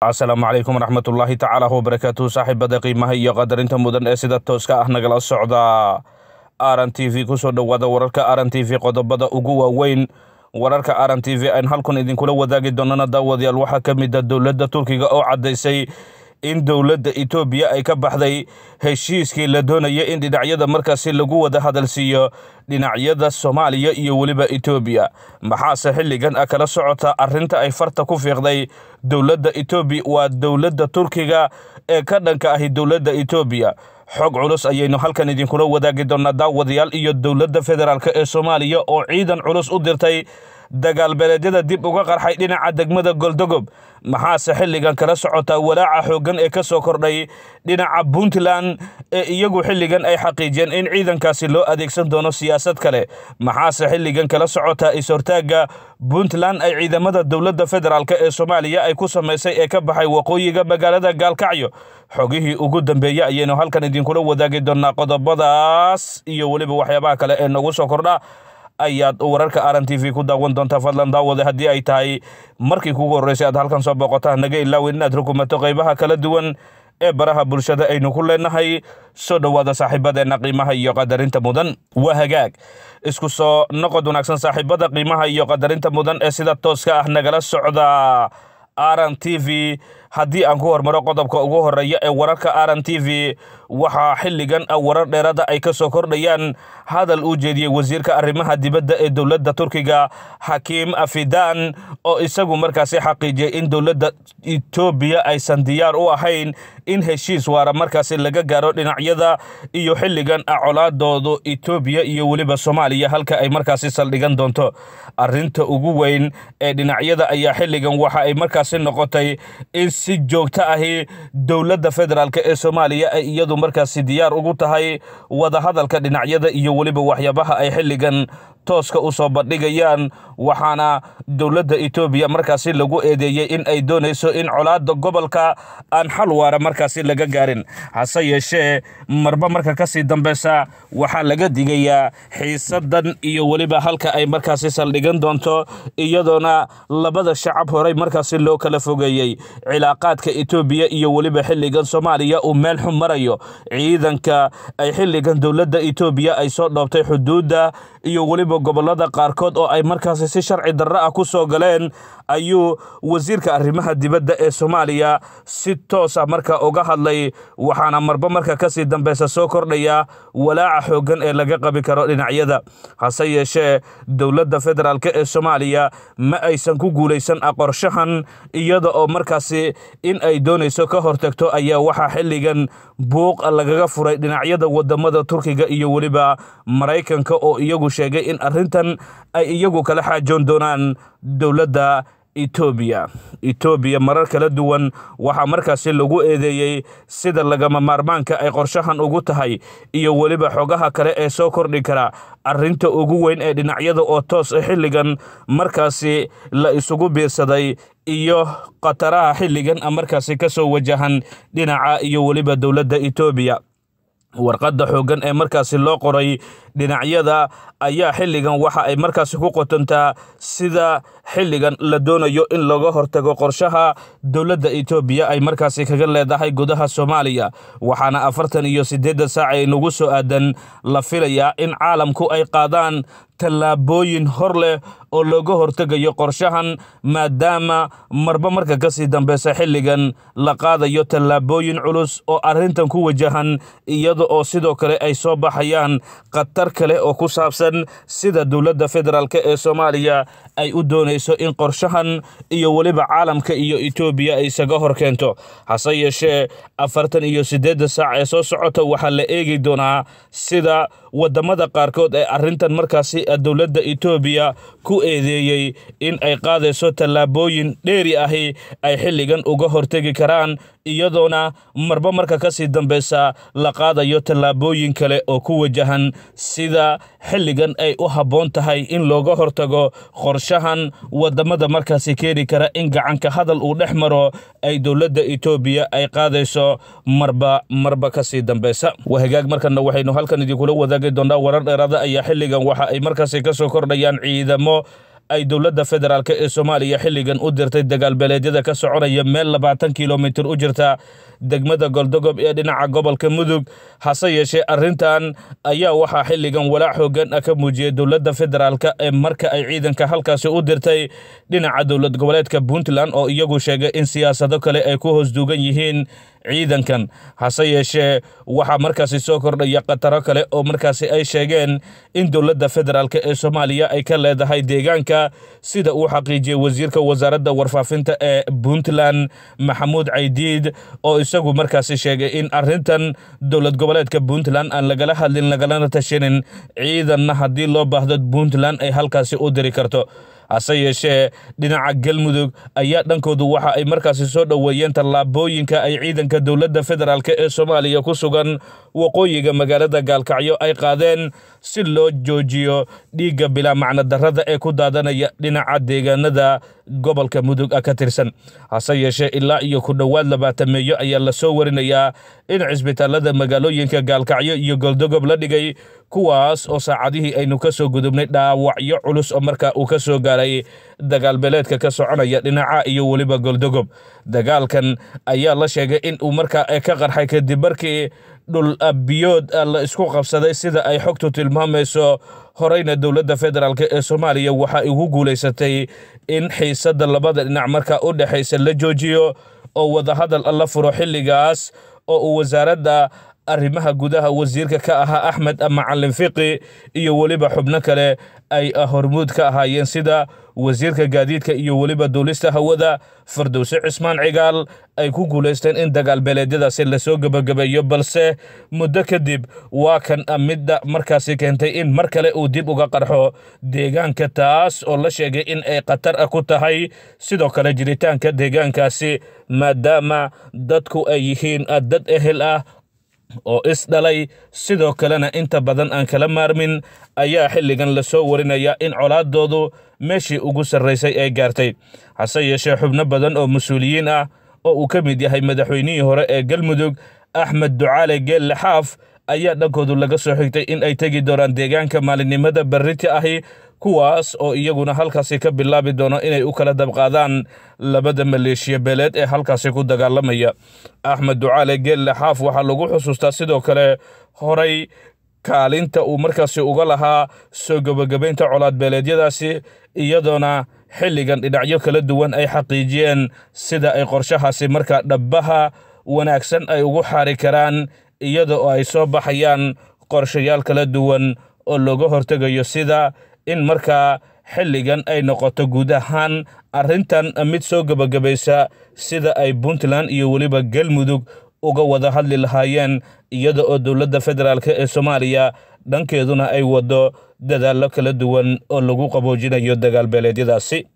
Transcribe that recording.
asalaamu calaykum waraxmatullaahi tacaala wabarakaatu saaxiibada qiimaha iyo qadarinta mudan ee sida tooska ah nagala socda aran t v kusoo dhowaada wararka aran t v qodobada ugu waaweyn wararka aran t v aan halkan idinkula wadaagi doonana daawadayaal waxaa ka mid a ah dowladda turkiga oo caddaysay in dowladda etoobiya ay ka baxday heshiiskii la doonaya in dhinacyada markaasi lagu wada hadalsiiyo dhinacyada soomaaliya iyo weliba etoobiya maxaase xilligan ah kala socota arrinta ay farta ku fiiqday dowladda etoobiya waa dowladda turkiga ee ka dhanka ahi dowladda etoobiya xog culus ayaynu halkan idinkula wadaagi doonnaa daawadayaal iyo dowladda federaalk ee soomaaliya oo ciidan culus u dirtay dagaal beeleedyada dib uga qarxay dhinaca degmada goldogob maxaase xilligan kala socotaa walaaca xooggan ee ka soo kordhay dhinaca puntland ee iyagu xilligan ay xaqiijiyeen in ciidankaasi loo adeegsan doono siyaasad kale maxaase xilligan kala socotaa is-hortaagga puntland ay ciidamada dowladda federaalka ee soomaaliya ay ku samaysay ee ka baxay waqooyiga magaalada gaalkacyo xogihii ugu dambeeya ayaynu halkan idinkula wadaagi doonnaa qodobadaas iyo weliba waxyaabaha kale ee nagu soo kordha ayaad wararka r n t v ku daawan doontaa fadlan daawade haddii ay tahay markii kugu horreysay aad halkan soo booqota naga ilaawin inaad rukumato qaybaha kala duwan ee baraha bulshada aynu ku leenahay soo dhowaada saaxiibadeenna qiimaha iyo qadarinta mudan waa hagaag isku soo noqod wanaagsan saaxiibada qiimaha iyo qadarinta mudan ee sida tooska ah nagala socda r n t v haddii aan ku hormaro qodobka ugu horreeya ee wararka aran t v waxaa xilligan ah warar dheerada ay ka soo kordhayaan hadal uu jeediyey wasiirka arrimaha dibadda ee dowladda turkiga xakiim afidan oo isagu markaasi xaqiijiyey in dowladda etoobiya aysan diyaar u ahayn in heshiis waara markaasi laga gaaro dhinacyada iyo xilligan ah colaadoodu etoobiya iyo weliba soomaaliya halka ay markaasi saldhigan doonto arrinta ugu weyn ee dhinacyada ayaa xilligan waxa ay markaasi noqotay in si joogto ahi dowladda federaalk ee soomaaliya ay iyadu markaasi diyaar ugu tahay wadahadalka dhinacyada iyo weliba waxyaabaha ay xilligan tooska u soo bandhigayaan waxaana dowladda etoobiya markaasi lagu eedeeyey in ay doonayso in colaadda gobolka aan xal waara markaasi laga gaarin hase yeeshee marba marka kasii dambeysa waxaa laga digayaa xiisadan iyo weliba halka ay markaasi saldhigan doonto iyadoona labada shacab horay markaasi loo kala fogeeyey cilaaqaadka etoobiya iyo weliba xilligan soomaaliya uu meel xun marayo ciidanka ay xilligan dowladda etoobiya ay soo dhoobtay xuduudda iyo weliba keliba gobollada qaarkood oo ay markaasi si sharci darro ah ku soo galeen ayuu wasiirka arrimaha dibadda ee soomaaliya si toos toosa ah marka uga hadlay waxaana marba marka kasii dambeysa soo kordhaya walaaca xooggan ee laga qabi karo dhinacyada hase yeeshee dowladda federaalk ee soomaaliya ma aysan ku guulaysan aqorshahan iyada oo markaasi in ay doonayso ka hortagto ayaa waxaa xilligan buuq lagaga furay dhinacyada wadamada turkiga iyo weliba maraykanka oo iyagu sheegay in arrintan ay iyagu kala xaajoon doonaan dowladda etoobiya etoobiya marar kala duwan waxaa markaasi lagu eedeeyey sida lagama maarmaanka ay qorshahan ugu tahay iyo weliba xogaha kale ee soo kordhi kara arrinta ugu weyn ee dhinacyada oo toos ah xilligan markaasi la isugu biirsaday iyo khataraha xilligan ah markaasi ka soo wajahan dhinaca iyo weliba dowladda etoobiya warqadda xooggan ee markaasi loo qoray dhinacyada ayaa xilligan waxa ay markaasi ku qotontaa sida xilligan la doonayo in looga hortago qorshaha dowladda etoobiya ay markaasi kaga leedahay gudaha soomaaliya waxaana afartan iyo siddeedda saac ee nagu soo aadan la filayaa in caalamku ay qaadaan tallaabooyin hor leh oo looga hortegayo qorshahan maadaama marba marka ka sii dambeysa xilligan la qaadayo tallaabooyin culus oo arrintan ku wajahan iyada oo sidoo kale ay soo baxayaan khatar kale oo ku saabsan sida dowladda federaalk ee soomaaliya ay u doonayso in qorshahan iyo weliba caalamka iyo etoobiya ay isaga hor keento hase yeeshee afartan iyo siddeedda saac ee soo socota waxaa la eegi doonaa sida waddamada qaarkood ee arrintan markaasi dowladda etoobiya ku eedeeyey in ay qaadayso tallaabooyin dheeri ahi ay xilligan uga hortegi karaan iyadoona marba marka ka sii dambeysa la qaadayo tallaabooyin kale oo ku wajahan sida xilligan ay u habboon tahay in looga hortago qorshahan waddamada markaasi keeni kara in gacanka hadal uu dhex maro ay dowladda etoobiya ay qaadayso marba marba kasii sii dambeysa waa markanna waxaynu halkan idinkula wadaagi doonnaa warar dheeraada ayaa xilligan waxa ay markaasi ka soo kordhayaan ciidamo ay dowladda federaalk ee soomaaliya xilligan u dirtay dagaal beeleedyada ka soconaya meel labaatan kilomitir u jirta degmada goldogob ee dhinaca gobolka mudug hase yeeshee arrintan ayaa waxaa xilligan walaac hoogan ah ka muujiyey dowladda federaalka ee marka ay ciidanka halkaasi u dirtay dhinaca dowlad goboleedka puntland oo iyagu sheegay in siyaasado kale ay ku hoos duugan yihiin ciidankan hase yeeshee waxaa markaasi soo kordhaya khataro kale oo markaasi ay sheegeen in dowladda federaalk ee soomaaliya ay ka leedahay deegaanka sida uu xaqiijiyey wasiirka wasaaradda warfaafinta ee puntland maxamuud caydiid oo isagu markaasi sheegay in arrintan dowlad goboleedka puntland aan lagala hadlin lagalana tashanin ciidanna haddii loo baahdo puntland ay halkaasi u diri karto hase yeeshee dhinaca galmudug ayaa dhankoodu waxa ay markaasi soo dhoweeyeen tallaabooyinka ay ciidanka dowladda federaalk ee soomaaliya ku sugan waqooyiga magaalada gaalkacyo ay qaadeen si loo joojiyo dhiigga bilaa macnodarrada ee ku daadanaya dhinaca deegaanada gobolka mudug ah ka tirsan hase yeeshee ilaa iyo ku dhowaad labaatameeyo ayaa lasoo warinayaa in cisbitaalada magaalooyinka gaalkacyo iyo goldogob la dhigay kuwaas oo saacadihii aynu ka soo gudubnay dhaawacyo culus oo markaa uu ka soo gaaray dagaalbeleedka ka soconaya dhinaca iyo weliba goldogob dagaalkan ayaa la sheegay in uu marka ay ka qarxay kadib markii dhul biyood la isku qabsaday sida ay xogtu tilmaamayso horeyna dowladda federaalk ee soomaaliya waxa ugu guulaysatay in xiisadda labada dhinac markaa u dhexaysa la joojiyo oo wadahadal la furo xilligaas oo uu wasaaradda arrimaha gudaha wasiirka ka ahaa axmed macalin fiqi iyo weliba xubno kale ay ah hormuud ka ahaayeen sida wasiirka gaadiidka iyo weliba duulista hawada fardowse cismaan cigaal ay ku guulaysteen in dagaal beeleedyadaasi lasoo gebagabeeyo balse muddo kadib waa kan midda markaasi keentay in mar kale uu dib uga qarxo deegaanka taas oo la sheegay in ay khatar ah ku tahay sidoo kale jiritaanka deegaankaasi maadaama dadku ay yihiin dad ehel ah oo isdhalay sidoo kalena inta badan aan kala maarmin ayaa xilligan lasoo warinaya in colaadoodu meeshii ugu sarraysay ee gaartay hase yeeshee xubno badan oo mas-uuliyiin ah oo uu ka mid yahay madaxweynihii hore ee galmudug axmed ducaale geelle xaaf ayaa dhankoodu laga soo xigtay in ay tegi doonaan deegaanka maalinnimada berriti ahi kuwaas oo iyaguna halkaasi ka bilaabi doono inay u kala dabqaadaan labada maleeshiya beeleed ee halkaasi ku dagaalamaya axmed ducaale geelle xaaf waxaa lagu xusuustaa sidoo kale horay kaalinta uu markaasi uga lahaa soo gebagabaynta beeleedyadaasi iyadoona xilligan dhinacyo kala duwan ay xaqiijiyeen sida ay qorshahaasi markaa dhabbaha wanaagsan ay ugu xaari karaan iyada oo ay soo baxayaan qorshayaal kala duwan oo looga hortegayo sida in markaa xilligan ay noqoto guud ahaan arrintan mid soo gebagabaysa sida ay puntland iyo weliba galmudug uga wada hadli lahaayeen iyada oo dowladda federaalk ee soomaaliya dhankeeduna ay waddo dadaallo kala duwan oo lagu qaboojinayo dagaal beeleedyadaasi